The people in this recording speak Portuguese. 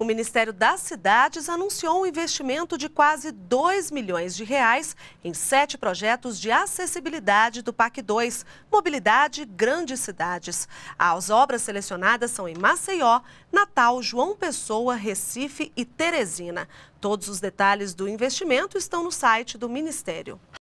O Ministério das Cidades anunciou um investimento de quase 2 milhões de reais em sete projetos de acessibilidade do PAC 2, Mobilidade Grandes Cidades. As obras selecionadas são em Maceió, Natal, João Pessoa, Recife e Teresina. Todos os detalhes do investimento estão no site do Ministério.